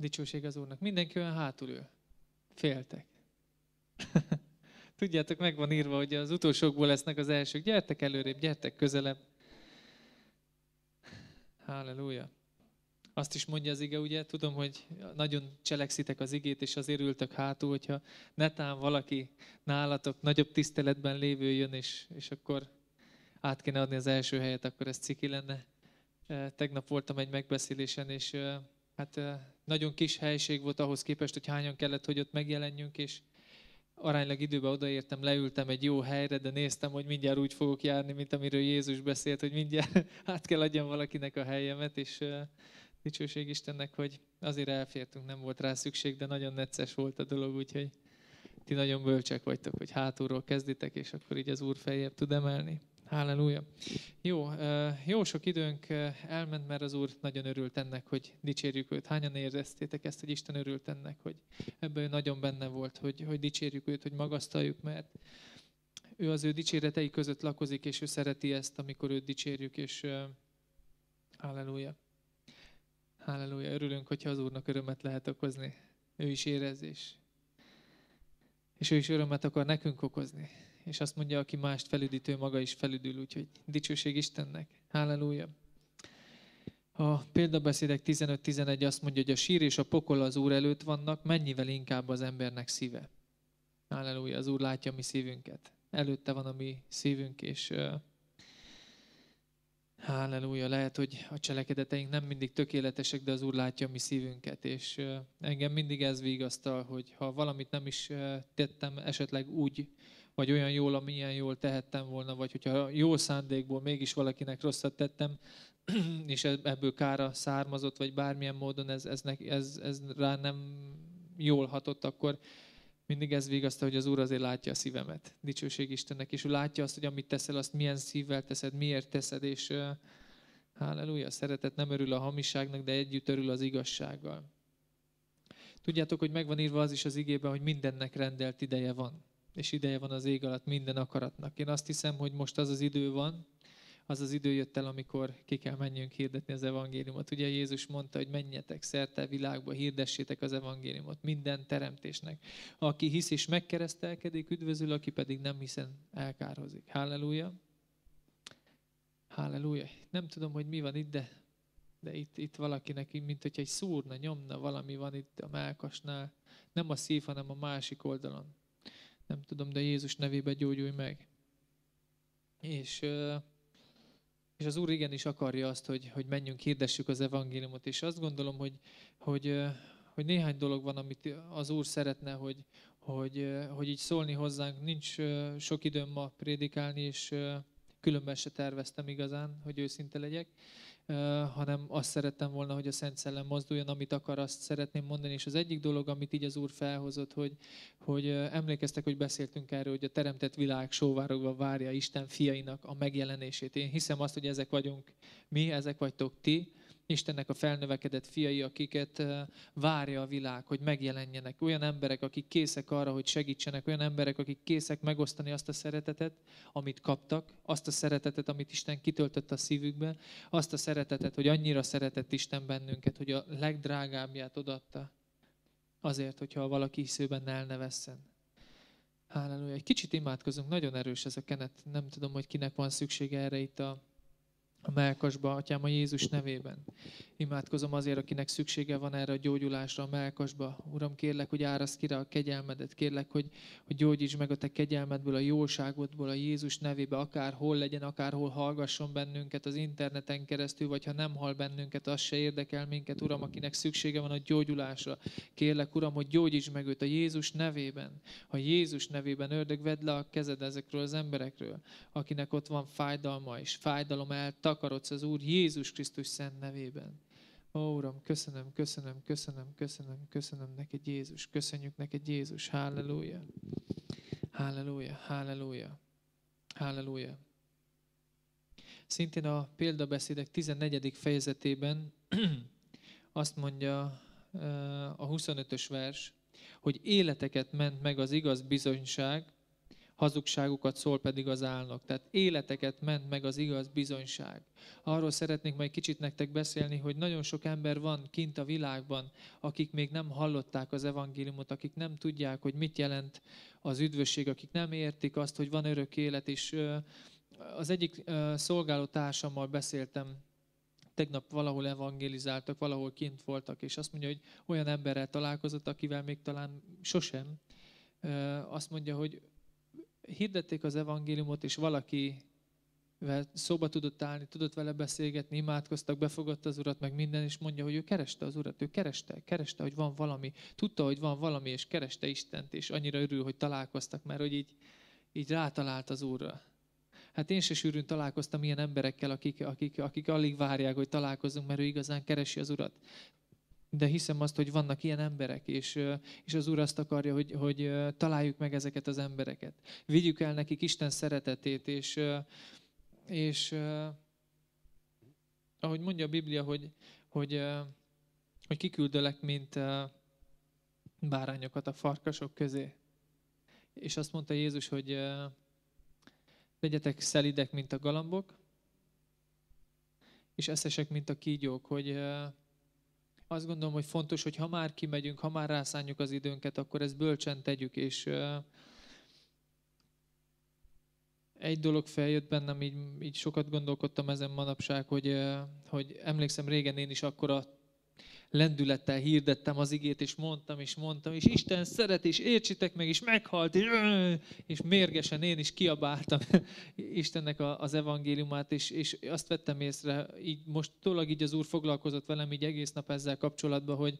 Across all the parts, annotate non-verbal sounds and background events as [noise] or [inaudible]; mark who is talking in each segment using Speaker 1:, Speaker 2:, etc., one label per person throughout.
Speaker 1: Dicsőség az Úrnak. Mindenki olyan hátul ül. Féltek. [laughs] Tudjátok, meg van írva, hogy az utolsókból lesznek az elsők. Gyertek előrébb, gyertek közelebb. Halleluja. Azt is mondja az ige, ugye? Tudom, hogy nagyon cselekszitek az igét, és azért ültök hátul, hogyha netán valaki nálatok nagyobb tiszteletben lévő jön, és, és akkor át kéne adni az első helyet, akkor ez ciki lenne. Eh, tegnap voltam egy megbeszélésen, és eh, hát eh, nagyon kis helység volt ahhoz képest, hogy hányan kellett, hogy ott megjelenjünk, és aránylag időben odaértem, leültem egy jó helyre, de néztem, hogy mindjárt úgy fogok járni, mint amiről Jézus beszélt, hogy mindjárt [laughs] át kell adjam valakinek a helyemet, és dicsőség Istennek, hogy azért elfértünk, nem volt rá szükség, de nagyon necces volt a dolog, úgyhogy ti nagyon bölcsek vagytok, hogy hátulról kezditek, és akkor így az Úr feljebb tud emelni. Halleluja. Jó, jó sok időnk elment, mert az Úr nagyon örült ennek, hogy dicsérjük őt. Hányan éreztétek ezt, hogy Isten örült ennek, hogy ebből nagyon benne volt, hogy, hogy dicsérjük őt, hogy magasztaljuk, mert ő az ő dicséretei között lakozik, és ő szereti ezt, amikor őt dicsérjük, és halleluja. Halleluja, örülünk, hogyha az Úrnak örömet lehet okozni. Ő is érez, és, és ő is örömet akar nekünk okozni és azt mondja, aki mást felüdítő, maga is felüdül, úgyhogy dicsőség Istennek. Halleluja! A példabeszédek 15-11 azt mondja, hogy a sír és a pokol az Úr előtt vannak, mennyivel inkább az embernek szíve. Halleluja, az Úr látja a mi szívünket. Előtte van a mi szívünk, és uh, Halleluja, lehet, hogy a cselekedeteink nem mindig tökéletesek, de az Úr látja a mi szívünket, és uh, engem mindig ez vigasztal, hogy ha valamit nem is uh, tettem esetleg úgy, vagy olyan jól, amilyen jól tehettem volna, vagy hogyha jó szándékból mégis valakinek rosszat tettem, [clears throat] és e- ebből kára származott, vagy bármilyen módon ez, ez, ez, ez rá nem jól hatott, akkor mindig ez vigasztal, hogy az Úr azért látja a szívemet. Dicsőség Istennek, és ő látja azt, hogy amit teszel, azt milyen szívvel teszed, miért teszed, és uh, halleluja, szeretet nem örül a hamiságnak, de együtt örül az igazsággal. Tudjátok, hogy megvan írva az is az igében, hogy mindennek rendelt ideje van és ideje van az ég alatt minden akaratnak. Én azt hiszem, hogy most az az idő van, az az idő jött el, amikor ki kell menjünk hirdetni az evangéliumot. Ugye Jézus mondta, hogy menjetek szerte a világba, hirdessétek az evangéliumot minden teremtésnek. Aki hisz és megkeresztelkedik, üdvözül, aki pedig nem hiszen elkárhozik. Halleluja! Halleluja! Nem tudom, hogy mi van itt, de, de itt, itt valakinek, mint hogyha egy szúrna, nyomna, valami van itt a melkasnál. Nem a szív, hanem a másik oldalon nem tudom, de Jézus nevébe gyógyulj meg. És, és az Úr igenis akarja azt, hogy, hogy menjünk, hirdessük az evangéliumot, és azt gondolom, hogy, hogy, hogy néhány dolog van, amit az Úr szeretne, hogy, hogy, hogy így szólni hozzánk. Nincs sok időm ma prédikálni, és különben se terveztem igazán, hogy őszinte legyek hanem azt szerettem volna, hogy a Szent Szellem mozduljon, amit akar, azt szeretném mondani. És az egyik dolog, amit így az Úr felhozott, hogy, hogy emlékeztek, hogy beszéltünk erről, hogy a teremtett világ sóvárogva várja Isten fiainak a megjelenését. Én hiszem azt, hogy ezek vagyunk mi, ezek vagytok ti, Istennek a felnövekedett fiai, akiket várja a világ, hogy megjelenjenek. Olyan emberek, akik készek arra, hogy segítsenek, olyan emberek, akik készek megosztani azt a szeretetet, amit kaptak, azt a szeretetet, amit Isten kitöltött a szívükbe, azt a szeretetet, hogy annyira szeretett Isten bennünket, hogy a legdrágábbját odatta azért, hogyha valaki hisző benne el ne vesszen. Halleluja. Egy kicsit imádkozunk, nagyon erős ez a kenet. Nem tudom, hogy kinek van szüksége erre itt a a melkasba, atyám, a Jézus nevében. Imádkozom azért, akinek szüksége van erre a gyógyulásra, a melkasba. Uram, kérlek, hogy árasz ki a kegyelmedet, kérlek, hogy, hogy gyógyíts meg a te kegyelmedből, a jóságodból, a Jézus nevébe, akár hol legyen, akár hol hallgasson bennünket az interneten keresztül, vagy ha nem hall bennünket, az se érdekel minket, Uram, akinek szüksége van a gyógyulásra. Kérlek, Uram, hogy gyógyíts meg őt a Jézus nevében. A Jézus nevében ördög vedd le a kezed ezekről az emberekről, akinek ott van fájdalma és fájdalom eltart takarodsz az Úr Jézus Krisztus szent nevében. Ó, Uram, köszönöm, köszönöm, köszönöm, köszönöm, köszönöm neked Jézus, köszönjük neked Jézus, halleluja, halleluja, halleluja, halleluja. Szintén a példabeszédek 14. fejezetében [clears throat] azt mondja a 25-ös vers, hogy életeket ment meg az igaz bizonyság, hazugságukat szól pedig az állnak, Tehát életeket ment meg az igaz bizonyság. Arról szeretnék majd kicsit nektek beszélni, hogy nagyon sok ember van kint a világban, akik még nem hallották az evangéliumot, akik nem tudják, hogy mit jelent az üdvösség, akik nem értik azt, hogy van örök élet, és az egyik társammal beszéltem tegnap valahol evangelizáltak, valahol kint voltak, és azt mondja, hogy olyan emberrel találkozott, akivel még talán sosem. Azt mondja, hogy hirdették az evangéliumot, és valaki szóba tudott állni, tudott vele beszélgetni, imádkoztak, befogadta az urat, meg minden, és mondja, hogy ő kereste az urat, ő kereste, kereste, hogy van valami, tudta, hogy van valami, és kereste Istent, és annyira örül, hogy találkoztak, mert hogy így, így rátalált az úrra. Hát én se sűrűn találkoztam ilyen emberekkel, akik, akik, akik alig várják, hogy találkozzunk, mert ő igazán keresi az urat de hiszem azt, hogy vannak ilyen emberek, és, és az Úr azt akarja, hogy, hogy találjuk meg ezeket az embereket. Vigyük el nekik Isten szeretetét, és, és ahogy mondja a Biblia, hogy, hogy, hogy kiküldölek, mint bárányokat a farkasok közé. És azt mondta Jézus, hogy legyetek szelidek, mint a galambok, és eszesek, mint a kígyók, hogy azt gondolom, hogy fontos, hogy ha már kimegyünk, ha már rászánjuk az időnket, akkor ezt bölcsen tegyük, és uh, egy dolog feljött bennem, így, így sokat gondolkodtam ezen manapság, hogy, hogy emlékszem régen én is akkor a lendülettel hirdettem az igét, és mondtam, és mondtam, és Isten szeret, és értsétek meg, és meghalt, és, és mérgesen én is kiabáltam [laughs] Istennek az evangéliumát, és, és azt vettem észre, így most tólag így az Úr foglalkozott velem így egész nap ezzel kapcsolatban, hogy,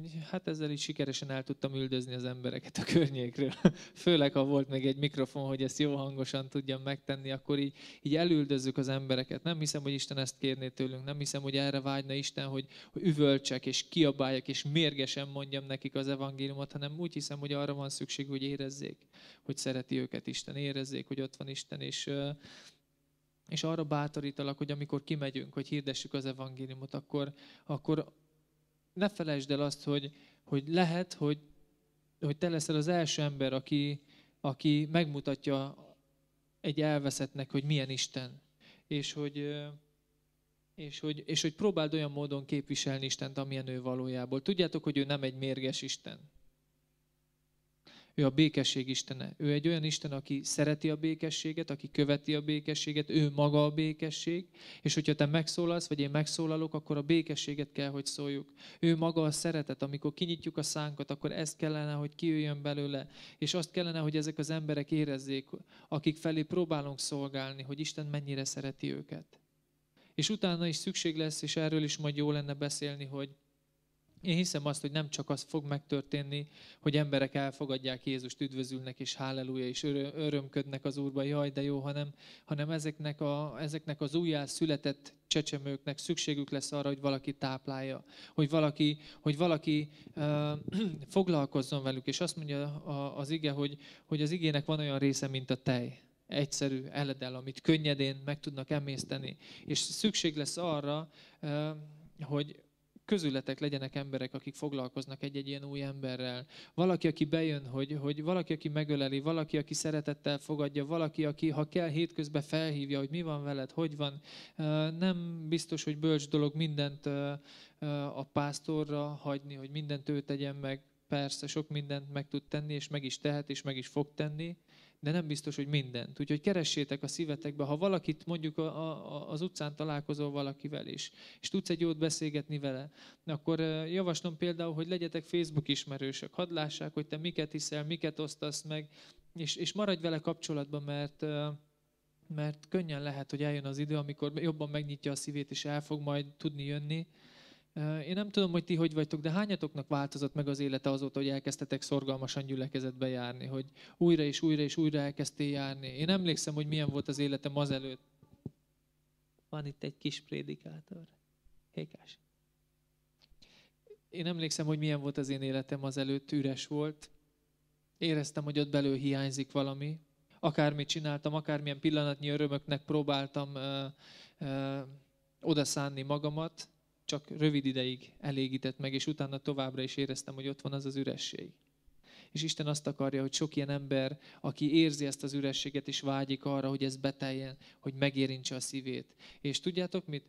Speaker 1: hogy hát ezzel is sikeresen el tudtam üldözni az embereket a környékről. [laughs] Főleg, ha volt még egy mikrofon, hogy ezt jó hangosan tudjam megtenni, akkor így, így elüldözzük az embereket. Nem hiszem, hogy Isten ezt kérné tőlünk, nem hiszem, hogy erre vágyna Isten, hogy, hogy üvöltsek és kiabáljak és mérgesen mondjam nekik az evangéliumot, hanem úgy hiszem, hogy arra van szükség, hogy érezzék, hogy szereti őket Isten, érezzék, hogy ott van Isten, és, és arra bátorítalak, hogy amikor kimegyünk, hogy hirdessük az evangéliumot, akkor, akkor ne felejtsd el azt, hogy, hogy lehet, hogy, hogy te leszel az első ember, aki, aki megmutatja egy elveszettnek, hogy milyen Isten. És hogy, és hogy, és hogy próbáld olyan módon képviselni Istent, amilyen ő valójából. Tudjátok, hogy ő nem egy mérges Isten ő a békesség Istene. Ő egy olyan Isten, aki szereti a békességet, aki követi a békességet, ő maga a békesség, és hogyha te megszólalsz, vagy én megszólalok, akkor a békességet kell, hogy szóljuk. Ő maga a szeretet, amikor kinyitjuk a szánkat, akkor ezt kellene, hogy kijöjjön belőle, és azt kellene, hogy ezek az emberek érezzék, akik felé próbálunk szolgálni, hogy Isten mennyire szereti őket. És utána is szükség lesz, és erről is majd jó lenne beszélni, hogy én hiszem azt, hogy nem csak az fog megtörténni, hogy emberek elfogadják Jézust, üdvözülnek és hálleluja, és örömködnek az Úrba, jaj, de jó, hanem, hanem ezeknek, a, ezeknek az újjá született csecsemőknek szükségük lesz arra, hogy valaki táplálja, hogy valaki, hogy valaki uh, [clears throat] foglalkozzon velük. És azt mondja az ige, hogy, hogy az igének van olyan része, mint a tej egyszerű eledel, amit könnyedén meg tudnak emészteni. És szükség lesz arra, hogy, közületek legyenek emberek, akik foglalkoznak egy-egy ilyen új emberrel. Valaki, aki bejön, hogy, hogy valaki, aki megöleli, valaki, aki szeretettel fogadja, valaki, aki, ha kell, hétközben felhívja, hogy mi van veled, hogy van. Nem biztos, hogy bölcs dolog mindent a pásztorra hagyni, hogy mindent ő tegyen meg. Persze, sok mindent meg tud tenni, és meg is tehet, és meg is fog tenni, de nem biztos, hogy mindent. Úgyhogy keressétek a szívetekbe, ha valakit mondjuk a, a, az utcán találkozol valakivel is, és tudsz egy jót beszélgetni vele, akkor javaslom például, hogy legyetek Facebook ismerősök, hadd lássák, hogy te miket hiszel, miket osztasz meg, és, és maradj vele kapcsolatban, mert mert könnyen lehet, hogy eljön az idő, amikor jobban megnyitja a szívét, és el fog majd tudni jönni, én nem tudom, hogy ti hogy vagytok, de hányatoknak változott meg az élete azóta, hogy elkezdtetek szorgalmasan gyülekezetbe járni, hogy újra és újra és újra elkezdtél járni. Én emlékszem, hogy milyen volt az életem azelőtt. Van itt egy kis prédikátor. Hékás. Én emlékszem, hogy milyen volt az én életem azelőtt, üres volt. Éreztem, hogy ott belül hiányzik valami. Akármit csináltam, akármilyen pillanatnyi örömöknek próbáltam ö, ö, odaszánni magamat, csak rövid ideig elégített meg, és utána továbbra is éreztem, hogy ott van az az üresség. És Isten azt akarja, hogy sok ilyen ember, aki érzi ezt az ürességet, és vágyik arra, hogy ez beteljen, hogy megérintse a szívét. És tudjátok mit?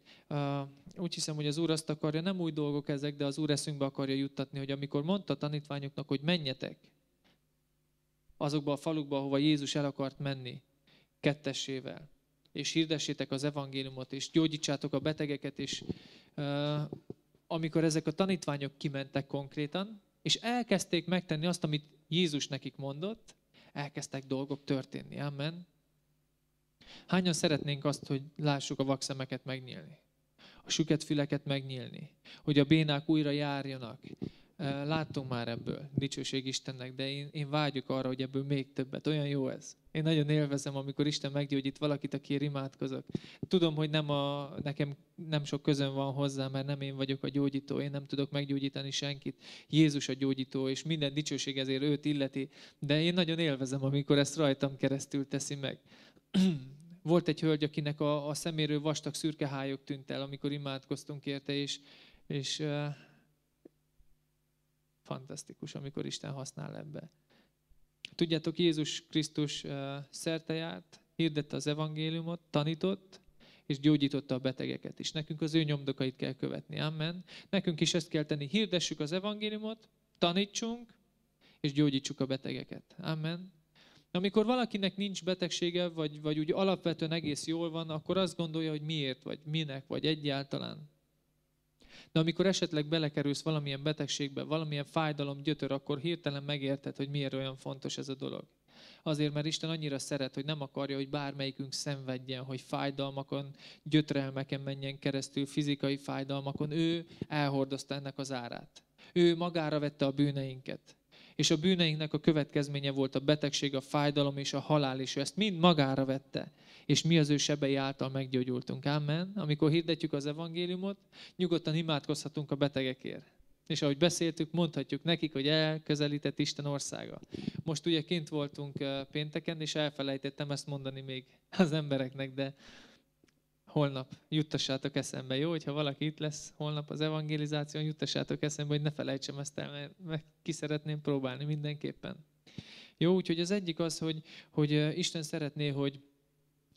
Speaker 1: Úgy hiszem, hogy az Úr azt akarja, nem új dolgok ezek, de az Úr eszünkbe akarja juttatni, hogy amikor mondta a tanítványoknak, hogy menjetek, azokba a falukba, ahova Jézus el akart menni, kettesével, és hirdessétek az evangéliumot, és gyógyítsátok a betegeket, és amikor ezek a tanítványok kimentek konkrétan, és elkezdték megtenni azt, amit Jézus nekik mondott, elkezdtek dolgok történni. Amen. Hányan szeretnénk azt, hogy lássuk a vakszemeket megnyílni? A süket füleket megnyílni? Hogy a bénák újra járjanak? láttunk már ebből, dicsőség Istennek, de én, én vágyok arra, hogy ebből még többet. Olyan jó ez. Én nagyon élvezem, amikor Isten meggyógyít valakit, aki imádkozok. Tudom, hogy nem a, nekem nem sok közön van hozzá, mert nem én vagyok a gyógyító, én nem tudok meggyógyítani senkit. Jézus a gyógyító, és minden dicsőség ezért őt illeti, de én nagyon élvezem, amikor ezt rajtam keresztül teszi meg. [clears throat] Volt egy hölgy, akinek a, a szeméről vastag szürke hályok tűnt el, amikor imádkoztunk érte, és, és fantasztikus, amikor Isten használ ebbe. Tudjátok, Jézus Krisztus szerte járt, hirdette az evangéliumot, tanított, és gyógyította a betegeket is. Nekünk az ő nyomdokait kell követni. Amen. Nekünk is ezt kell tenni. Hirdessük az evangéliumot, tanítsunk, és gyógyítsuk a betegeket. Amen. Amikor valakinek nincs betegsége, vagy, vagy úgy alapvetően egész jól van, akkor azt gondolja, hogy miért, vagy minek, vagy egyáltalán. De amikor esetleg belekerülsz valamilyen betegségbe, valamilyen fájdalom gyötör, akkor hirtelen megérted, hogy miért olyan fontos ez a dolog. Azért, mert Isten annyira szeret, hogy nem akarja, hogy bármelyikünk szenvedjen, hogy fájdalmakon, gyötrelmeken menjen keresztül, fizikai fájdalmakon. Ő elhordozta ennek az árát. Ő magára vette a bűneinket. És a bűneinknek a következménye volt a betegség, a fájdalom és a halál, és ő ezt mind magára vette és mi az ő sebei által meggyógyultunk. Amen. Amikor hirdetjük az evangéliumot, nyugodtan imádkozhatunk a betegekért. És ahogy beszéltük, mondhatjuk nekik, hogy elközelített Isten országa. Most ugye kint voltunk pénteken, és elfelejtettem ezt mondani még az embereknek, de holnap juttassátok eszembe, jó? Hogyha valaki itt lesz holnap az evangelizáción, juttassátok eszembe, hogy ne felejtsem ezt el, mert, ki szeretném próbálni mindenképpen. Jó, úgyhogy az egyik az, hogy, hogy Isten szeretné, hogy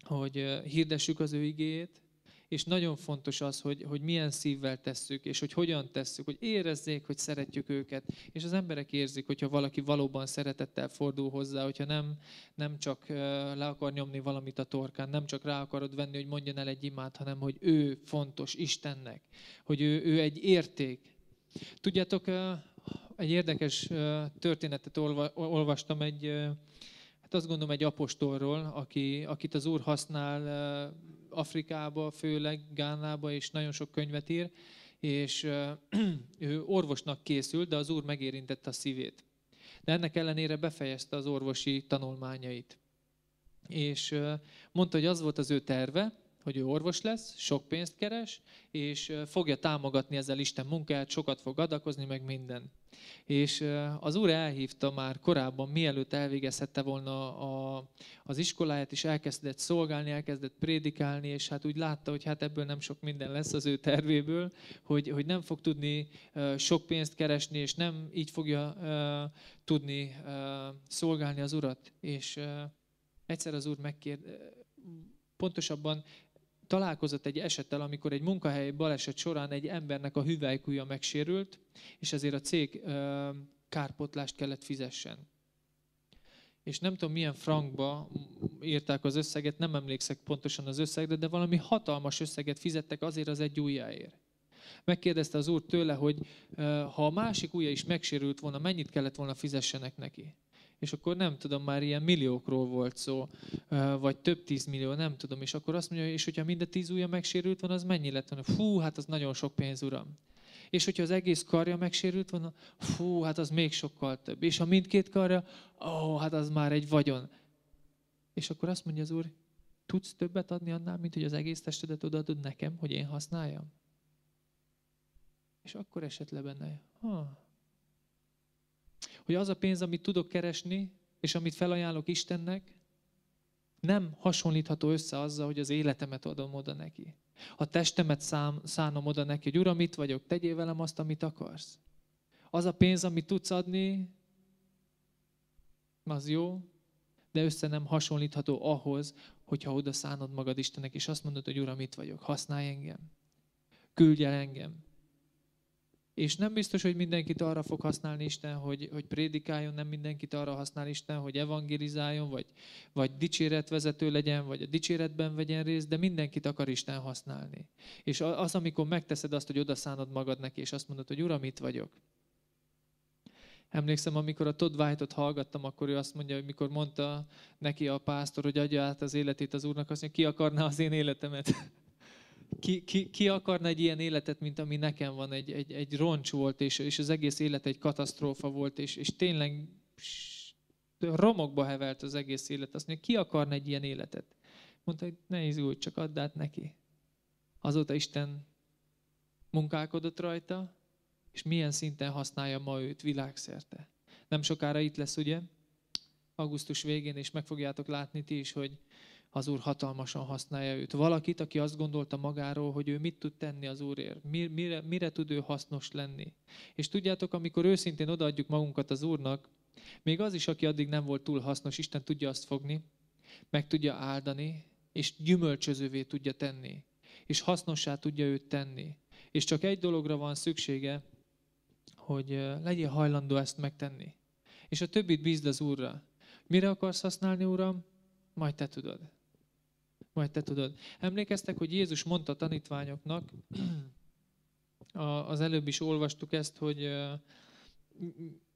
Speaker 1: hogy hirdessük az ő igéjét, és nagyon fontos az, hogy, hogy milyen szívvel tesszük, és hogy hogyan tesszük, hogy érezzék, hogy szeretjük őket. És az emberek érzik, hogyha valaki valóban szeretettel fordul hozzá, hogyha nem, nem csak le akar nyomni valamit a torkán, nem csak rá akarod venni, hogy mondjon el egy imát, hanem hogy ő fontos Istennek, hogy ő, ő egy érték. Tudjátok, egy érdekes történetet olva, olvastam egy Hát azt gondolom egy apostolról, aki, akit az Úr használ Afrikába, főleg Gánába, és nagyon sok könyvet ír, és [clears throat] ő orvosnak készült, de az Úr megérintette a szívét. De ennek ellenére befejezte az orvosi tanulmányait. És mondta, hogy az volt az ő terve, hogy ő orvos lesz, sok pénzt keres, és fogja támogatni ezzel Isten munkáját, sokat fog adakozni, meg minden. És az úr elhívta már korábban, mielőtt elvégezhette volna a, az iskoláját, és elkezdett szolgálni, elkezdett prédikálni, és hát úgy látta, hogy hát ebből nem sok minden lesz az ő tervéből, hogy, hogy nem fog tudni sok pénzt keresni, és nem így fogja tudni szolgálni az urat. És egyszer az úr megkérde, pontosabban találkozott egy esettel, amikor egy munkahelyi baleset során egy embernek a hüvelykúja megsérült, és ezért a cég kárpotlást kellett fizessen. És nem tudom milyen frankba írták az összeget, nem emlékszek pontosan az összegre, de valami hatalmas összeget fizettek azért az egy ujjáért. Megkérdezte az úr tőle, hogy ha a másik ujja is megsérült volna, mennyit kellett volna fizessenek neki és akkor nem tudom, már ilyen milliókról volt szó, vagy több tízmillió, nem tudom, és akkor azt mondja, és hogyha mind a tíz ujja megsérült van, az mennyi lett volna? Fú, hát az nagyon sok pénz, uram. És hogyha az egész karja megsérült van, fú, hát az még sokkal több. És ha mindkét karja, ó, hát az már egy vagyon. És akkor azt mondja az úr, tudsz többet adni annál, mint hogy az egész testedet odaadod nekem, hogy én használjam? És akkor esett le benne, ha, hogy az a pénz, amit tudok keresni, és amit felajánlok Istennek, nem hasonlítható össze azzal, hogy az életemet adom oda neki. A testemet szám, szánom oda neki, hogy Uram, itt vagyok, tegyél velem azt, amit akarsz. Az a pénz, amit tudsz adni, az jó, de össze nem hasonlítható ahhoz, hogyha oda szánod magad Istennek, és azt mondod, hogy Uram, itt vagyok, használj engem, küldj el engem, és nem biztos, hogy mindenkit arra fog használni Isten, hogy, hogy prédikáljon, nem mindenkit arra használ Isten, hogy evangelizáljon, vagy, vagy dicséretvezető legyen, vagy a dicséretben vegyen részt, de mindenkit akar Isten használni. És az, amikor megteszed azt, hogy odaszánod magad neki, és azt mondod, hogy Uram, itt vagyok. Emlékszem, amikor a Todd White-ot hallgattam, akkor ő azt mondja, hogy mikor mondta neki a pásztor, hogy adja át az életét az Úrnak, azt mondja, ki akarná az én életemet ki, ki, ki akarna egy ilyen életet, mint ami nekem van, egy, egy, egy roncs volt, és, és az egész élet egy katasztrófa volt, és, és tényleg romokba hevelt az egész élet. Azt mondja, ki akarna egy ilyen életet? Mondta, hogy ne izgulj, csak add át neki. Azóta Isten munkálkodott rajta, és milyen szinten használja ma őt világszerte. Nem sokára itt lesz, ugye? Augusztus végén, és meg fogjátok látni ti is, hogy, az Úr hatalmasan használja őt. Valakit, aki azt gondolta magáról, hogy ő mit tud tenni az Úrért, mire, mire tud ő hasznos lenni. És tudjátok, amikor őszintén odaadjuk magunkat az Úrnak, még az is, aki addig nem volt túl hasznos, Isten tudja azt fogni, meg tudja áldani, és gyümölcsözővé tudja tenni, és hasznossá tudja őt tenni. És csak egy dologra van szüksége, hogy legyél hajlandó ezt megtenni. És a többit bízd az Úrra. Mire akarsz használni, Uram? Majd te tudod majd te tudod. Emlékeztek, hogy Jézus mondta [clears throat] a tanítványoknak, az előbb is olvastuk ezt, hogy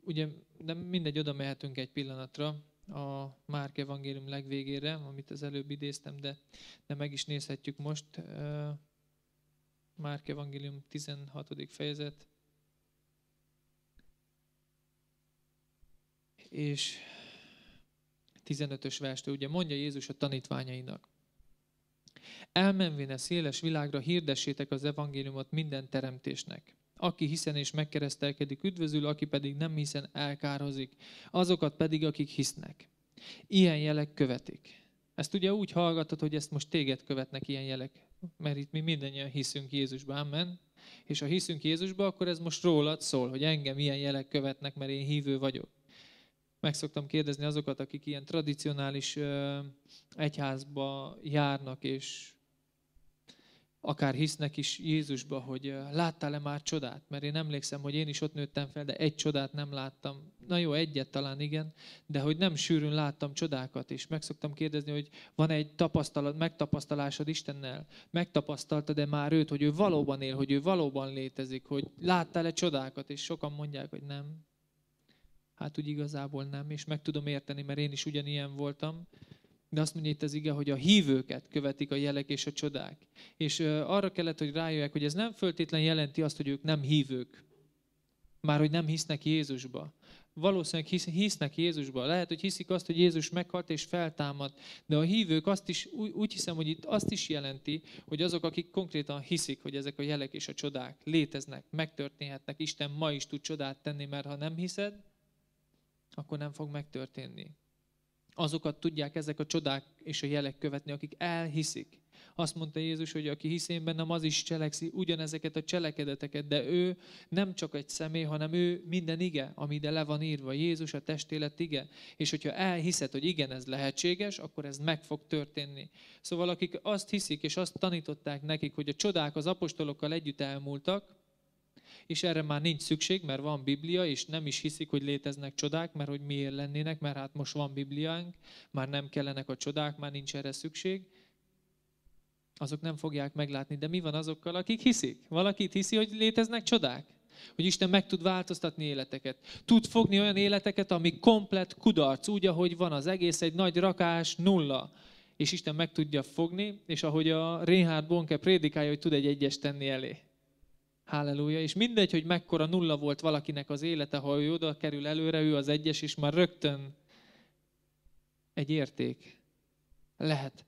Speaker 1: ugye de mindegy, oda mehetünk egy pillanatra a Márk evangélium legvégére, amit az előbb idéztem, de, de meg is nézhetjük most. Márk evangélium 16. fejezet. És 15-ös verstől, ugye mondja Jézus a tanítványainak. Elmenvén a széles világra hirdessétek az evangéliumot minden teremtésnek. Aki hiszen és megkeresztelkedik, üdvözül, aki pedig nem hiszen, elkározik. Azokat pedig, akik hisznek. Ilyen jelek követik. Ezt ugye úgy hallgatod, hogy ezt most téged követnek ilyen jelek. Mert itt mi mindannyian hiszünk Jézusba, amen. És ha hiszünk Jézusba, akkor ez most rólad szól, hogy engem ilyen jelek követnek, mert én hívő vagyok meg szoktam kérdezni azokat, akik ilyen tradicionális egyházba járnak, és akár hisznek is Jézusba, hogy láttál-e már csodát? Mert én emlékszem, hogy én is ott nőttem fel, de egy csodát nem láttam. Na jó, egyet talán igen, de hogy nem sűrűn láttam csodákat, és meg szoktam kérdezni, hogy van egy tapasztalat, megtapasztalásod Istennel? Megtapasztaltad-e már őt, hogy ő valóban él, hogy ő valóban létezik, hogy láttál-e csodákat? És sokan mondják, hogy nem, Hát úgy igazából nem, és meg tudom érteni, mert én is ugyanilyen voltam. De azt mondja itt az ige, hogy a hívőket követik a jelek és a csodák. És arra kellett, hogy rájöjjek, hogy ez nem föltétlen jelenti azt, hogy ők nem hívők. Már hogy nem hisznek Jézusba. Valószínűleg hisz, hisznek Jézusba. Lehet, hogy hiszik azt, hogy Jézus meghalt és feltámadt. De a hívők azt is, úgy hiszem, hogy itt azt is jelenti, hogy azok, akik konkrétan hiszik, hogy ezek a jelek és a csodák léteznek, megtörténhetnek, Isten ma is tud csodát tenni, mert ha nem hiszed, akkor nem fog megtörténni. Azokat tudják ezek a csodák és a jelek követni, akik elhiszik. Azt mondta Jézus, hogy aki hisz én bennem, az is cselekszi ugyanezeket a cselekedeteket, de ő nem csak egy személy, hanem ő minden ige, ami ide le van írva. Jézus a testélet ige. És hogyha elhiszed, hogy igen, ez lehetséges, akkor ez meg fog történni. Szóval akik azt hiszik, és azt tanították nekik, hogy a csodák az apostolokkal együtt elmúltak, és erre már nincs szükség, mert van Biblia, és nem is hiszik, hogy léteznek csodák, mert hogy miért lennének, mert hát most van Bibliánk, már nem kellenek a csodák, már nincs erre szükség. Azok nem fogják meglátni, de mi van azokkal, akik hiszik? Valakit hiszi, hogy léteznek csodák? Hogy Isten meg tud változtatni életeket. Tud fogni olyan életeket, ami komplet kudarc, úgy, ahogy van az egész, egy nagy rakás, nulla és Isten meg tudja fogni, és ahogy a Reinhard Bonke prédikálja, hogy tud egy egyes tenni elé. Halleluja. És mindegy, hogy mekkora nulla volt valakinek az élete, ha ő oda kerül előre, ő az egyes, és már rögtön egy érték. Lehet.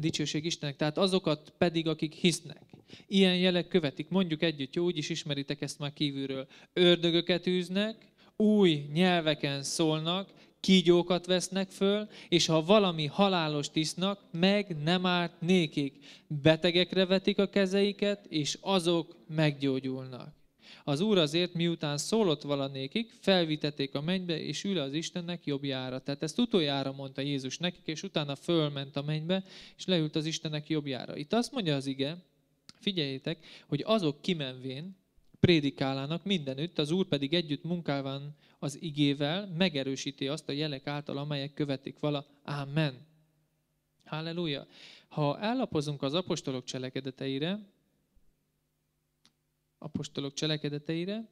Speaker 1: Dicsőség Istennek. Tehát azokat pedig, akik hisznek. Ilyen jelek követik. Mondjuk együtt, jó, úgyis ismeritek ezt már kívülről. Ördögöket űznek, új nyelveken szólnak, kígyókat vesznek föl, és ha valami halálos tisznak, meg nem árt nékik. Betegekre vetik a kezeiket, és azok meggyógyulnak. Az Úr azért, miután szólott valanékik, felvitették a mennybe, és ül az Istennek jobbjára. Tehát ezt utoljára mondta Jézus nekik, és utána fölment a mennybe, és leült az Istennek jobbjára. Itt azt mondja az ige, figyeljétek, hogy azok kimenvén, prédikálának mindenütt, az Úr pedig együtt munkálván az igével megerősíti azt a jelek által, amelyek követik vala. Amen. Halleluja. Ha ellapozunk az apostolok cselekedeteire, apostolok cselekedeteire,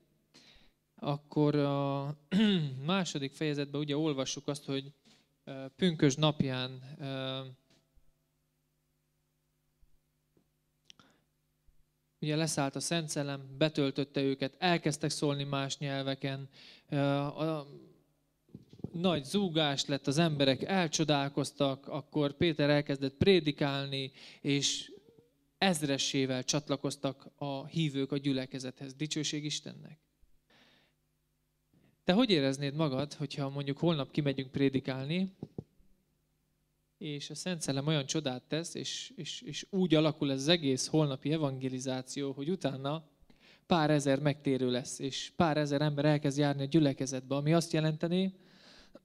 Speaker 1: akkor a [clears throat] második fejezetben ugye olvassuk azt, hogy pünkös napján Ugye leszállt a Szent Szellem, betöltötte őket, elkezdtek szólni más nyelveken, a nagy zúgás lett, az emberek elcsodálkoztak, akkor Péter elkezdett prédikálni, és ezressével csatlakoztak a hívők a gyülekezethez. Dicsőség Istennek! Te hogy éreznéd magad, hogyha mondjuk holnap kimegyünk prédikálni, és a Szent Szellem olyan csodát tesz, és, és, és úgy alakul ez az egész holnapi evangelizáció, hogy utána pár ezer megtérő lesz, és pár ezer ember elkezd járni a gyülekezetbe, ami azt jelenteni,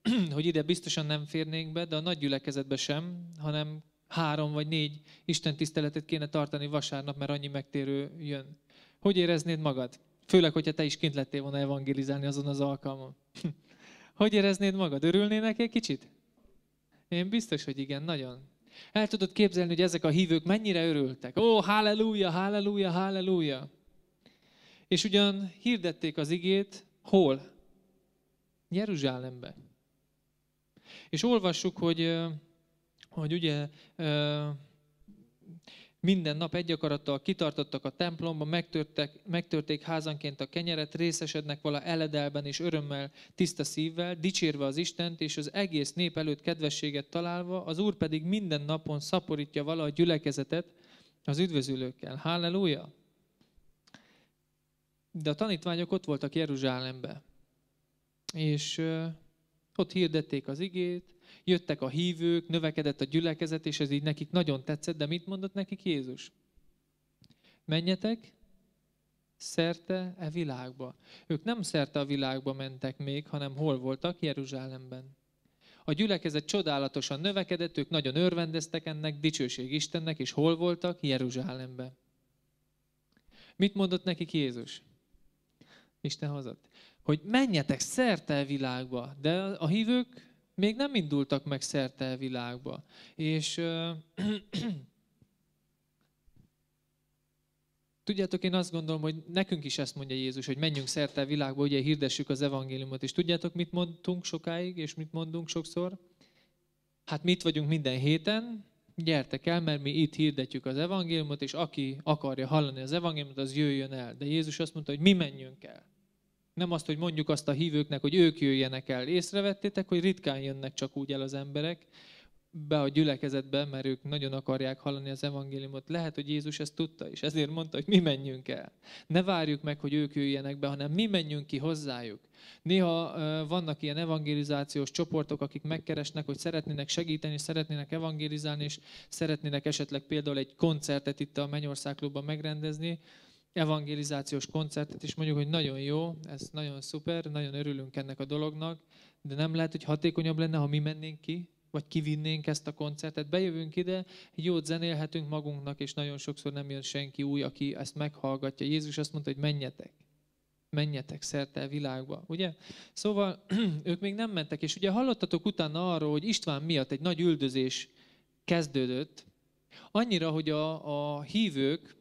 Speaker 1: [clears throat] hogy ide biztosan nem férnénk be, de a nagy gyülekezetbe sem, hanem három vagy négy Isten tiszteletet kéne tartani vasárnap, mert annyi megtérő jön. Hogy éreznéd magad? Főleg, hogyha te is kint lettél volna evangelizálni azon az alkalmon. [laughs] hogy éreznéd magad? Örülnének egy kicsit? Én biztos, hogy igen, nagyon. El tudod képzelni, hogy ezek a hívők mennyire örültek. Ó, halleluja, halleluja, halleluja. És ugyan hirdették az igét, hol? Jeruzsálembe. És olvassuk, hogy, hogy ugye minden nap egy akarattal kitartottak a templomba, megtörtek, megtörték házanként a kenyeret, részesednek vala eledelben és örömmel, tiszta szívvel, dicsérve az Istent és az egész nép előtt kedvességet találva, az Úr pedig minden napon szaporítja vala a gyülekezetet az üdvözülőkkel. Halleluja! De a tanítványok ott voltak Jeruzsálembe. És ott hirdették az igét, jöttek a hívők, növekedett a gyülekezet, és ez így nekik nagyon tetszett, de mit mondott nekik Jézus? Menjetek szerte e világba. Ők nem szerte a világba mentek még, hanem hol voltak? Jeruzsálemben. A gyülekezet csodálatosan növekedett, ők nagyon örvendeztek ennek, dicsőség Istennek, és hol voltak? Jeruzsálemben. Mit mondott nekik Jézus? Isten hozott hogy menjetek szerte a világba, de a hívők még nem indultak meg szerte a világba. És [clears throat] Tudjátok, én azt gondolom, hogy nekünk is ezt mondja Jézus, hogy menjünk szerte a világba, ugye hirdessük az evangéliumot. És tudjátok, mit mondtunk sokáig, és mit mondunk sokszor? Hát mi vagyunk minden héten, gyertek el, mert mi itt hirdetjük az evangéliumot, és aki akarja hallani az evangéliumot, az jöjjön el. De Jézus azt mondta, hogy mi menjünk el. Nem azt, hogy mondjuk azt a hívőknek, hogy ők jöjjenek el. Észrevettétek, hogy ritkán jönnek csak úgy el az emberek be a gyülekezetbe, mert ők nagyon akarják hallani az evangéliumot. Lehet, hogy Jézus ezt tudta, és ezért mondta, hogy mi menjünk el. Ne várjuk meg, hogy ők jöjjenek be, hanem mi menjünk ki hozzájuk. Néha vannak ilyen evangelizációs csoportok, akik megkeresnek, hogy szeretnének segíteni, szeretnének evangelizálni, és szeretnének esetleg például egy koncertet itt a Mennyország Klubban megrendezni, evangelizációs koncertet, és mondjuk, hogy nagyon jó, ez nagyon szuper, nagyon örülünk ennek a dolognak, de nem lehet, hogy hatékonyabb lenne, ha mi mennénk ki, vagy kivinnénk ezt a koncertet. Bejövünk ide, jót zenélhetünk magunknak, és nagyon sokszor nem jön senki új, aki ezt meghallgatja. Jézus azt mondta, hogy menjetek. Menjetek szerte a világba, ugye? Szóval [clears throat] ők még nem mentek, és ugye hallottatok utána arról, hogy István miatt egy nagy üldözés kezdődött, annyira, hogy a, a hívők,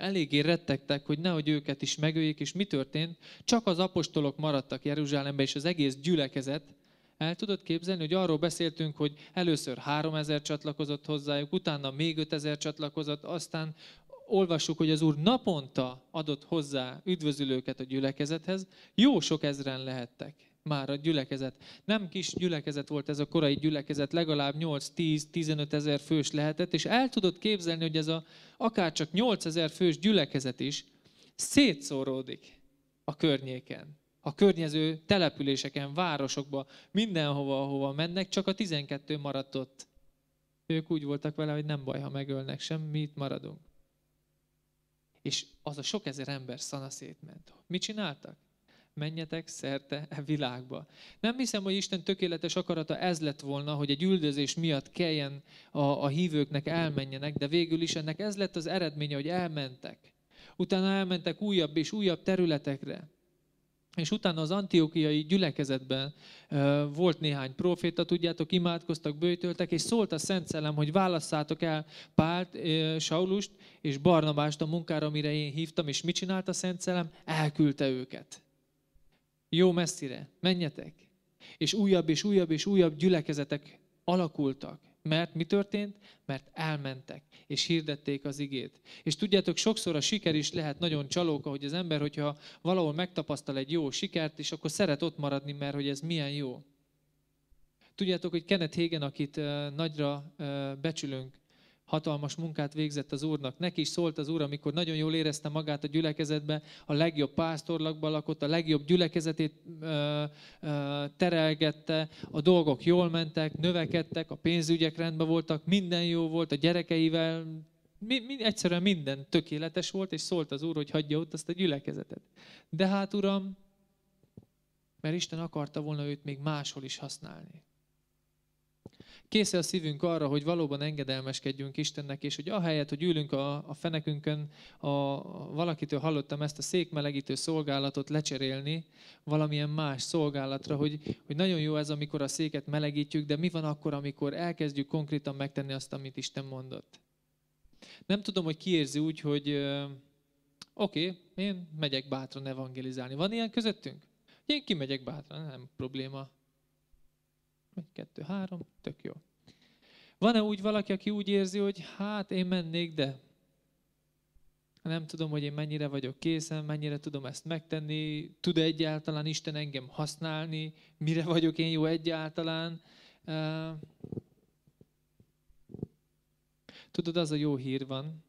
Speaker 1: eléggé rettegtek, hogy nehogy őket is megöljék, és mi történt? Csak az apostolok maradtak Jeruzsálembe, és az egész gyülekezet, el tudod képzelni, hogy arról beszéltünk, hogy először 3000 csatlakozott hozzájuk, utána még 5000 csatlakozott, aztán olvassuk, hogy az Úr naponta adott hozzá üdvözülőket a gyülekezethez, jó sok ezren lehettek már a gyülekezet. Nem kis gyülekezet volt ez a korai gyülekezet, legalább 8-10-15 ezer fős lehetett, és el tudod képzelni, hogy ez a akárcsak 8 ezer fős gyülekezet is szétszóródik a környéken a környező településeken, városokba, mindenhova, ahova mennek, csak a 12 maradt ott. Ők úgy voltak vele, hogy nem baj, ha megölnek sem, mi itt maradunk. És az a sok ezer ember szanaszét ment. Mit csináltak? menjetek szerte e világba. Nem hiszem, hogy Isten tökéletes akarata ez lett volna, hogy egy üldözés miatt kelljen a, a hívőknek elmenjenek, de végül is ennek ez lett az eredménye, hogy elmentek. Utána elmentek újabb és újabb területekre. És utána az antiókiai gyülekezetben e, volt néhány proféta, tudjátok, imádkoztak, bőjtöltek, és szólt a Szent Szellem, hogy válasszátok el Pált, e, Saulust és Barnabást a munkára, amire én hívtam, és mit csinált a Szent Szellem? Elküldte őket jó messzire, menjetek. És újabb és újabb és újabb gyülekezetek alakultak. Mert mi történt? Mert elmentek, és hirdették az igét. És tudjátok, sokszor a siker is lehet nagyon csalóka, hogy az ember, hogyha valahol megtapasztal egy jó sikert, és akkor szeret ott maradni, mert hogy ez milyen jó. Tudjátok, hogy Kenneth Hagen, akit nagyra becsülünk, hatalmas munkát végzett az Úrnak. Neki is szólt az Úr, amikor nagyon jól érezte magát a gyülekezetbe, a legjobb pásztorlakban lakott, a legjobb gyülekezetét ö, ö, terelgette, a dolgok jól mentek, növekedtek, a pénzügyek rendben voltak, minden jó volt, a gyerekeivel mi, mi, egyszerűen minden tökéletes volt, és szólt az Úr, hogy hagyja ott azt a gyülekezetet. De hát, Uram, mert Isten akarta volna őt még máshol is használni. Kész a szívünk arra, hogy valóban engedelmeskedjünk Istennek, és hogy ahelyett, hogy ülünk a, a fenekünkön, a, valakitől hallottam ezt a székmelegítő szolgálatot lecserélni valamilyen más szolgálatra, hogy, hogy nagyon jó ez, amikor a széket melegítjük, de mi van akkor, amikor elkezdjük konkrétan megtenni azt, amit Isten mondott? Nem tudom, hogy ki érzi úgy, hogy oké, okay, én megyek bátran evangelizálni. Van ilyen közöttünk? Én kimegyek bátran, nem probléma egy, kettő, három, tök jó. Van-e úgy valaki, aki úgy érzi, hogy hát én mennék, de nem tudom, hogy én mennyire vagyok készen, mennyire tudom ezt megtenni, tud -e egyáltalán Isten engem használni, mire vagyok én jó egyáltalán. Tudod, az a jó hír van,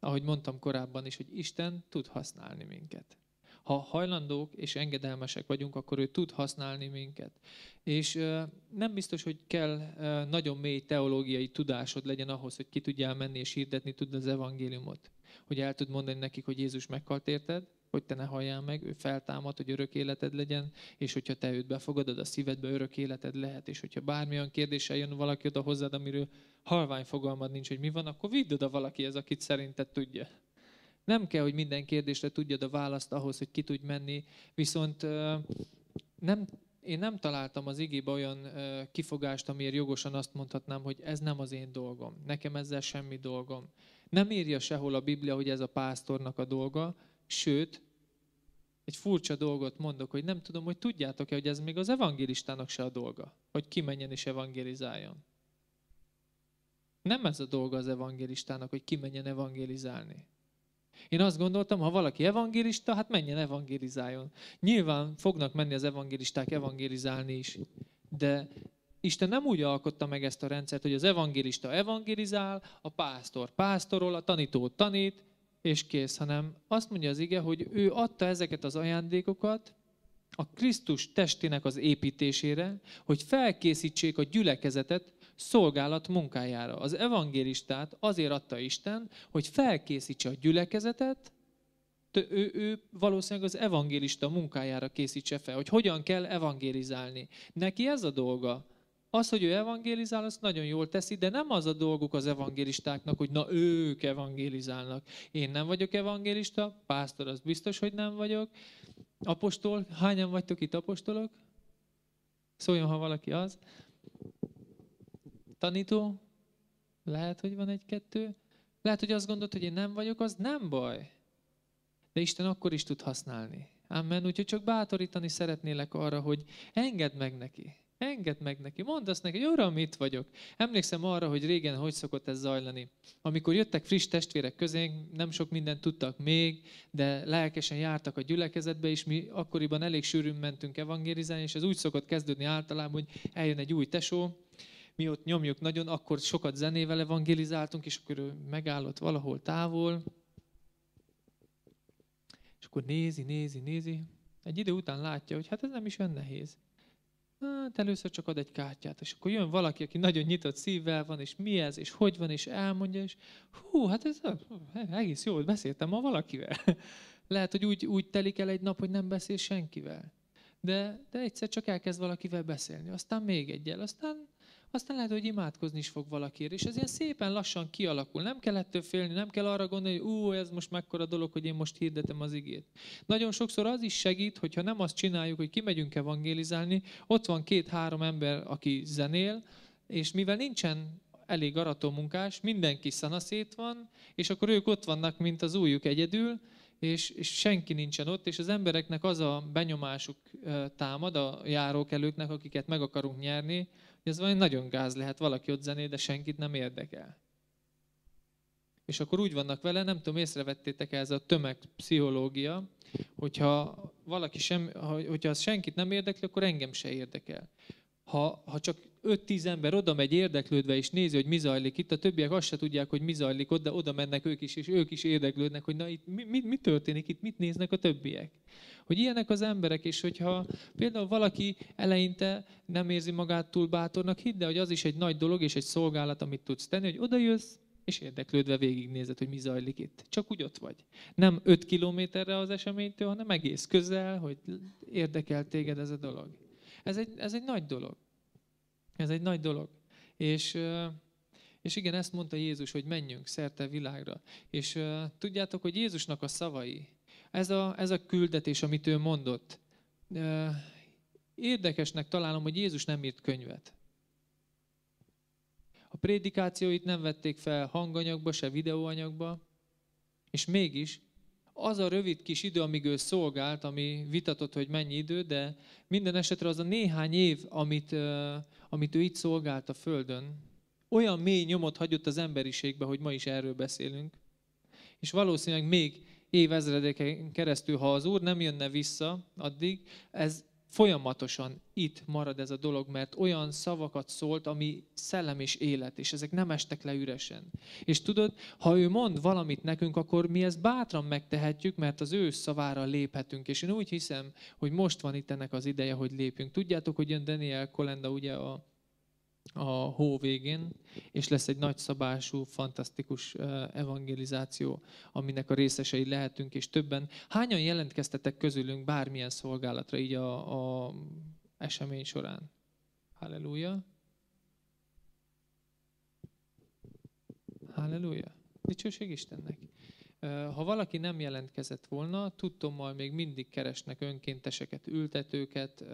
Speaker 1: ahogy mondtam korábban is, hogy Isten tud használni minket. Ha hajlandók és engedelmesek vagyunk, akkor ő tud használni minket. És nem biztos, hogy kell nagyon mély teológiai tudásod legyen ahhoz, hogy ki tudjál menni és hirdetni tud az evangéliumot. Hogy el tud mondani nekik, hogy Jézus meghalt érted, hogy te ne halljál meg, ő feltámad, hogy örök életed legyen, és hogyha te őt befogadod, a szívedbe örök életed lehet, és hogyha bármilyen kérdéssel jön valaki oda hozzád, amiről halvány fogalmad nincs, hogy mi van, akkor vidd oda valaki ez, akit szerinted tudja. Nem kell, hogy minden kérdésre tudjad a választ ahhoz, hogy ki tudj menni, viszont nem, én nem találtam az igébe olyan kifogást, amiért jogosan azt mondhatnám, hogy ez nem az én dolgom, nekem ezzel semmi dolgom. Nem írja sehol a Biblia, hogy ez a pásztornak a dolga, sőt, egy furcsa dolgot mondok, hogy nem tudom, hogy tudjátok-e, hogy ez még az evangélistának se a dolga, hogy kimenjen és evangélizáljon. Nem ez a dolga az evangélistának, hogy kimenjen evangélizálni. Én azt gondoltam, ha valaki evangélista, hát menjen evangélizáljon. Nyilván fognak menni az evangélisták evangélizálni is, de Isten nem úgy alkotta meg ezt a rendszert, hogy az evangélista evangélizál, a pásztor pásztorol, a tanító tanít, és kész, hanem azt mondja az ige, hogy ő adta ezeket az ajándékokat a Krisztus testének az építésére, hogy felkészítsék a gyülekezetet szolgálat munkájára. Az evangélistát azért adta Isten, hogy felkészítse a gyülekezetet, ő, ő valószínűleg az evangélista munkájára készítse fel, hogy hogyan kell evangélizálni. Neki ez a dolga. Az, hogy ő evangélizál, azt nagyon jól teszi, de nem az a dolguk az evangélistáknak, hogy na ők evangélizálnak. Én nem vagyok evangélista, pásztor az biztos, hogy nem vagyok. Apostol, hányan vagytok itt apostolok? Szóljon, ha valaki az tanító, lehet, hogy van egy-kettő, lehet, hogy azt gondolt, hogy én nem vagyok, az nem baj. De Isten akkor is tud használni. Amen. Úgyhogy csak bátorítani szeretnélek arra, hogy engedd meg neki. Engedd meg neki. Mondd azt neki, hogy uram, itt vagyok. Emlékszem arra, hogy régen hogy szokott ez zajlani. Amikor jöttek friss testvérek közénk, nem sok mindent tudtak még, de lelkesen jártak a gyülekezetbe, és mi akkoriban elég sűrűn mentünk evangélizálni, és ez úgy szokott kezdődni általában, hogy eljön egy új tesó, mi ott nyomjuk nagyon, akkor sokat zenével evangelizáltunk, és akkor ő megállott valahol távol, és akkor nézi, nézi, nézi. Egy idő után látja, hogy hát ez nem is olyan nehéz. Hát először csak ad egy kártyát, és akkor jön valaki, aki nagyon nyitott szívvel van, és mi ez, és hogy van, és elmondja, és hú, hát ez egész jó, beszéltem ma valakivel. [laughs] Lehet, hogy úgy, úgy telik el egy nap, hogy nem beszél senkivel. De, de egyszer csak elkezd valakivel beszélni, aztán még egyel, aztán aztán lehet, hogy imádkozni is fog valakiért. És ez ilyen szépen lassan kialakul. Nem kell ettől félni, nem kell arra gondolni, hogy ú, ez most mekkora dolog, hogy én most hirdetem az igét. Nagyon sokszor az is segít, hogyha nem azt csináljuk, hogy kimegyünk evangélizálni, ott van két-három ember, aki zenél, és mivel nincsen elég munkás, mindenki szanaszét van, és akkor ők ott vannak, mint az újjuk egyedül, és, és senki nincsen ott, és az embereknek az a benyomásuk támad, a járókelőknek, akiket meg akarunk nyerni, hogy ez valami nagyon gáz lehet, valaki ott zené, de senkit nem érdekel. És akkor úgy vannak vele, nem tudom, észrevettétek -e ez a tömegpszichológia, hogyha valaki sem, hogyha az senkit nem érdekli, akkor engem se érdekel. Ha, ha csak 5-10 ember oda megy érdeklődve, és nézi, hogy mi zajlik itt, a többiek azt se tudják, hogy mi zajlik ott, de oda mennek ők is, és ők is érdeklődnek, hogy na itt mi, mi, mi történik itt, mit néznek a többiek. Hogy ilyenek az emberek, és hogyha például valaki eleinte nem érzi magát túl bátornak, hidd el hogy az is egy nagy dolog, és egy szolgálat, amit tudsz tenni, hogy oda jössz, és érdeklődve végignézed, hogy mi zajlik itt. Csak úgy ott vagy. Nem 5 kilométerre az eseménytől, hanem egész közel, hogy érdekel téged ez a dolog. Ez egy, ez egy nagy dolog. Ez egy nagy dolog. És, és igen, ezt mondta Jézus, hogy menjünk szerte világra. És tudjátok, hogy Jézusnak a szavai, ez a, ez a küldetés, amit ő mondott, érdekesnek találom, hogy Jézus nem írt könyvet. A prédikációit nem vették fel hanganyagba, se videóanyagba, és mégis az a rövid kis idő, amíg ő szolgált, ami vitatott, hogy mennyi idő, de minden esetre az a néhány év, amit, amit ő itt szolgált a Földön, olyan mély nyomot hagyott az emberiségbe, hogy ma is erről beszélünk. És valószínűleg még évezredeken keresztül, ha az Úr nem jönne vissza addig, ez folyamatosan itt marad ez a dolog, mert olyan szavakat szólt, ami szellem és élet, és ezek nem estek le üresen. És tudod, ha ő mond valamit nekünk, akkor mi ezt bátran megtehetjük, mert az ő szavára léphetünk. És én úgy hiszem, hogy most van itt ennek az ideje, hogy lépjünk. Tudjátok, hogy jön Daniel Kolenda, ugye a a hó végén, és lesz egy nagyszabású, fantasztikus evangelizáció, aminek a részesei lehetünk, és többen. Hányan jelentkeztetek közülünk bármilyen szolgálatra így a, a esemény során? Halleluja! Halleluja! Dicsőség Istennek! Ha valaki nem jelentkezett volna, tudtommal még mindig keresnek önkénteseket, ültetőket,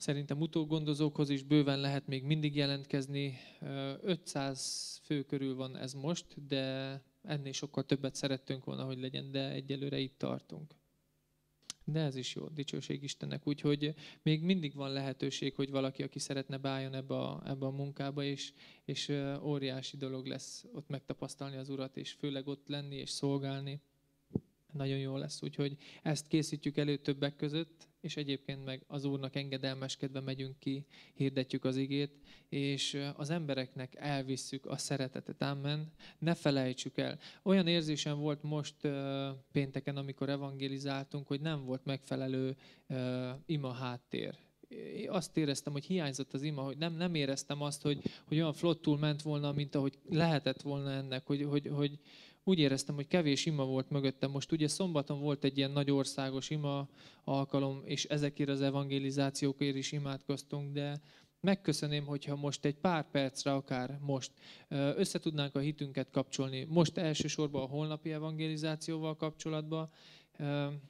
Speaker 1: Szerintem utógondozókhoz is bőven lehet még mindig jelentkezni. 500 fő körül van ez most, de ennél sokkal többet szerettünk volna, hogy legyen, de egyelőre itt tartunk. De ez is jó, dicsőség Istennek. Úgyhogy még mindig van lehetőség, hogy valaki, aki szeretne, bájon ebbe a, ebbe a munkába, és, és óriási dolog lesz ott megtapasztalni az Urat, és főleg ott lenni és szolgálni nagyon jó lesz. Úgyhogy ezt készítjük elő többek között, és egyébként meg az Úrnak engedelmeskedve megyünk ki, hirdetjük az igét, és az embereknek elvisszük a szeretetet. Amen. Ne felejtsük el. Olyan érzésem volt most pénteken, amikor evangelizáltunk, hogy nem volt megfelelő ima háttér én azt éreztem, hogy hiányzott az ima, hogy nem, nem éreztem azt, hogy, hogy olyan flottul ment volna, mint ahogy lehetett volna ennek, hogy, hogy, hogy, úgy éreztem, hogy kevés ima volt mögöttem. Most ugye szombaton volt egy ilyen nagy országos ima alkalom, és ezekért az evangelizációkért is imádkoztunk, de megköszönném, hogyha most egy pár percre, akár most összetudnánk a hitünket kapcsolni. Most elsősorban a holnapi evangelizációval kapcsolatban,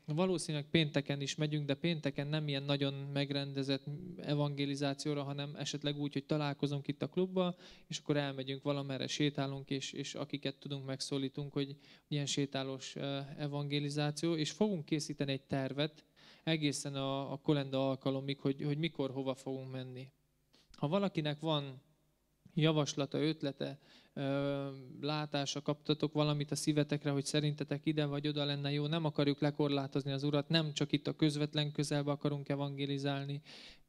Speaker 1: Valószínűleg pénteken is megyünk, de pénteken nem ilyen nagyon megrendezett evangelizációra, hanem esetleg úgy, hogy találkozunk itt a klubba, és akkor elmegyünk valamerre, sétálunk, és, és akiket tudunk, megszólítunk, hogy ilyen sétálós evangelizáció, és fogunk készíteni egy tervet egészen a, a kolenda alkalomig, hogy, hogy mikor, hova fogunk menni. Ha valakinek van javaslata, ötlete, látása kaptatok valamit a szívetekre, hogy szerintetek ide vagy oda lenne jó. Nem akarjuk lekorlátozni az Urat, nem csak itt a közvetlen közelbe akarunk evangelizálni,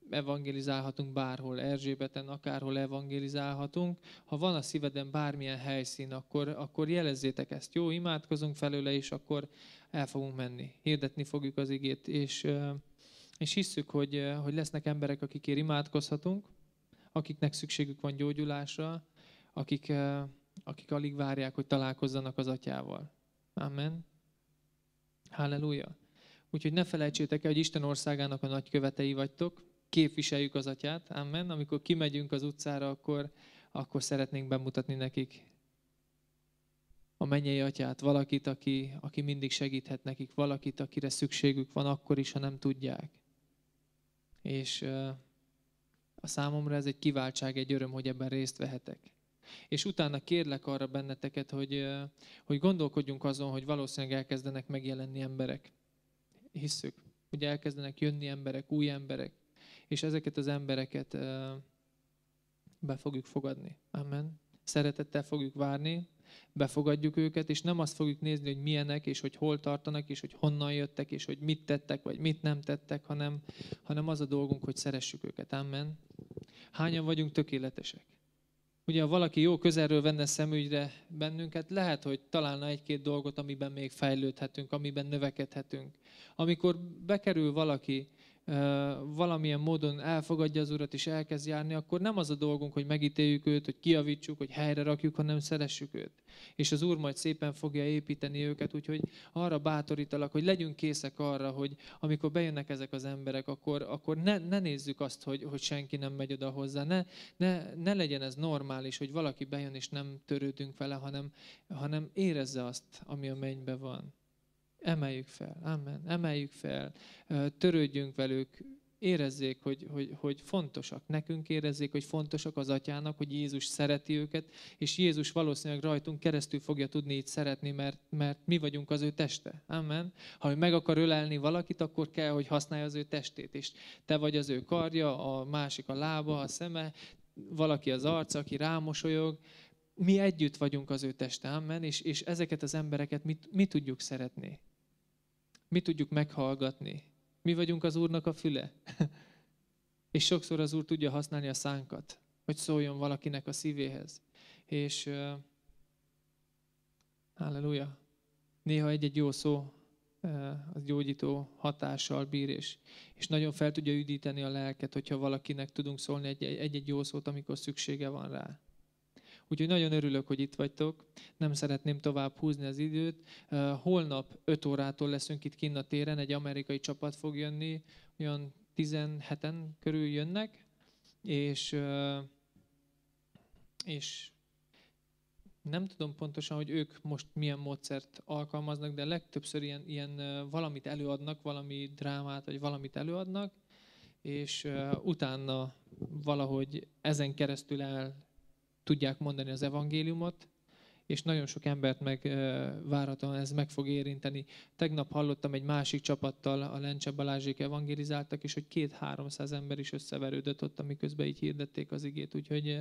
Speaker 1: evangelizálhatunk bárhol, Erzsébeten, akárhol evangelizálhatunk. Ha van a szíveden bármilyen helyszín, akkor, akkor jelezzétek ezt. Jó, imádkozunk felőle, és akkor el fogunk menni. Hirdetni fogjuk az igét, és, és hisszük, hogy, hogy lesznek emberek, akikért imádkozhatunk, akiknek szükségük van gyógyulásra, akik, eh, akik alig várják, hogy találkozzanak az atyával. Amen. Halleluja. Úgyhogy ne felejtsétek el, hogy Isten országának a nagykövetei vagytok, képviseljük az atyát, amen. Amikor kimegyünk az utcára, akkor, akkor szeretnénk bemutatni nekik a mennyei atyát, valakit, aki, aki mindig segíthet nekik, valakit, akire szükségük van, akkor is, ha nem tudják. És eh, a számomra ez egy kiváltság, egy öröm, hogy ebben részt vehetek. És utána kérlek arra benneteket, hogy, hogy gondolkodjunk azon, hogy valószínűleg elkezdenek megjelenni emberek. Hisszük, hogy elkezdenek jönni emberek, új emberek, és ezeket az embereket be fogjuk fogadni. Amen. Szeretettel fogjuk várni, befogadjuk őket, és nem azt fogjuk nézni, hogy milyenek, és hogy hol tartanak, és hogy honnan jöttek, és hogy mit tettek, vagy mit nem tettek, hanem, hanem az a dolgunk, hogy szeressük őket. Amen. Hányan vagyunk tökéletesek? Ugye, ha valaki jó közelről venne szemügyre bennünket, lehet, hogy találna egy-két dolgot, amiben még fejlődhetünk, amiben növekedhetünk. Amikor bekerül valaki valamilyen módon elfogadja az Urat és elkezd járni, akkor nem az a dolgunk, hogy megítéljük őt, hogy kiavítsuk, hogy helyre rakjuk, hanem szeressük őt. És az Úr majd szépen fogja építeni őket, úgyhogy arra bátorítalak, hogy legyünk készek arra, hogy amikor bejönnek ezek az emberek, akkor, akkor ne, ne nézzük azt, hogy, hogy senki nem megy oda hozzá. Ne, ne, ne legyen ez normális, hogy valaki bejön és nem törődünk vele, hanem, hanem érezze azt, ami a mennybe van. Emeljük fel, amen, emeljük fel, törődjünk velük, érezzék, hogy, hogy, hogy fontosak, nekünk érezzék, hogy fontosak az atyának, hogy Jézus szereti őket, és Jézus valószínűleg rajtunk keresztül fogja tudni így szeretni, mert, mert mi vagyunk az ő teste. Amen. Ha ő meg akar ölelni valakit, akkor kell, hogy használja az ő testét, és te vagy az ő karja, a másik a lába, a szeme, valaki az arca, aki rámosolyog, mi együtt vagyunk az ő teste, amen, és, és ezeket az embereket mi, mi tudjuk szeretni mi tudjuk meghallgatni. Mi vagyunk az Úrnak a füle. [laughs] És sokszor az Úr tudja használni a szánkat, hogy szóljon valakinek a szívéhez. És uh, halleluja, néha egy-egy jó szó uh, az gyógyító hatással bír, és, és nagyon fel tudja üdíteni a lelket, hogyha valakinek tudunk szólni egy-egy jó szót, amikor szüksége van rá. Úgyhogy nagyon örülök, hogy itt vagytok. Nem szeretném tovább húzni az időt. Holnap 5 órától leszünk itt kinn a téren, egy amerikai csapat fog jönni, olyan 17-en körül jönnek, és, és nem tudom pontosan, hogy ők most milyen módszert alkalmaznak, de legtöbbször ilyen, ilyen valamit előadnak, valami drámát, vagy valamit előadnak, és utána valahogy ezen keresztül el tudják mondani az evangéliumot, és nagyon sok embert meg váratlan ez meg fog érinteni. Tegnap hallottam egy másik csapattal, a Lencse Balázsék evangelizáltak, és hogy két-háromszáz ember is összeverődött ott, amiközben így hirdették az igét. Úgyhogy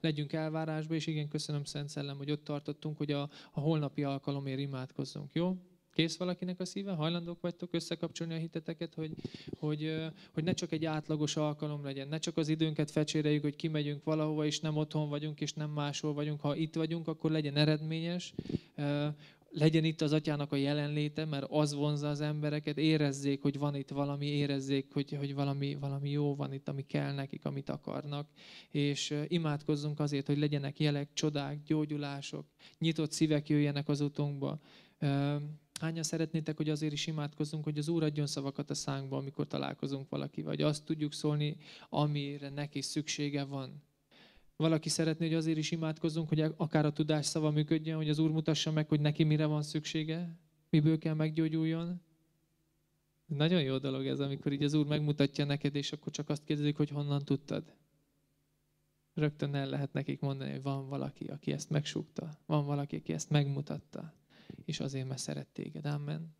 Speaker 1: legyünk elvárásba, és igen, köszönöm Szent Szellem, hogy ott tartottunk, hogy a, a holnapi alkalomért imádkozzunk, jó? Kész valakinek a szíve? Hajlandók vagytok összekapcsolni a hiteteket, hogy, hogy, hogy ne csak egy átlagos alkalom legyen, ne csak az időnket fecséreljük, hogy kimegyünk valahova, és nem otthon vagyunk, és nem máshol vagyunk. Ha itt vagyunk, akkor legyen eredményes, legyen itt az atyának a jelenléte, mert az vonza az embereket, érezzék, hogy van itt valami, érezzék, hogy, hogy valami, valami jó van itt, ami kell nekik, amit akarnak. És imádkozzunk azért, hogy legyenek jelek, csodák, gyógyulások, nyitott szívek jöjjenek az utunkba. Hányan szeretnétek, hogy azért is imádkozzunk, hogy az Úr adjon szavakat a szánkba, amikor találkozunk valaki, vagy azt tudjuk szólni, amire neki szüksége van. Valaki szeretné, hogy azért is imádkozzunk, hogy akár a tudás szava működjön, hogy az Úr mutassa meg, hogy neki mire van szüksége, miből kell meggyógyuljon. Nagyon jó dolog ez, amikor így az Úr megmutatja neked, és akkor csak azt kérdezik, hogy honnan tudtad. Rögtön el lehet nekik mondani, hogy van valaki, aki ezt megsúgta, van valaki, aki ezt megmutatta és azért, mert szeret téged. Amen.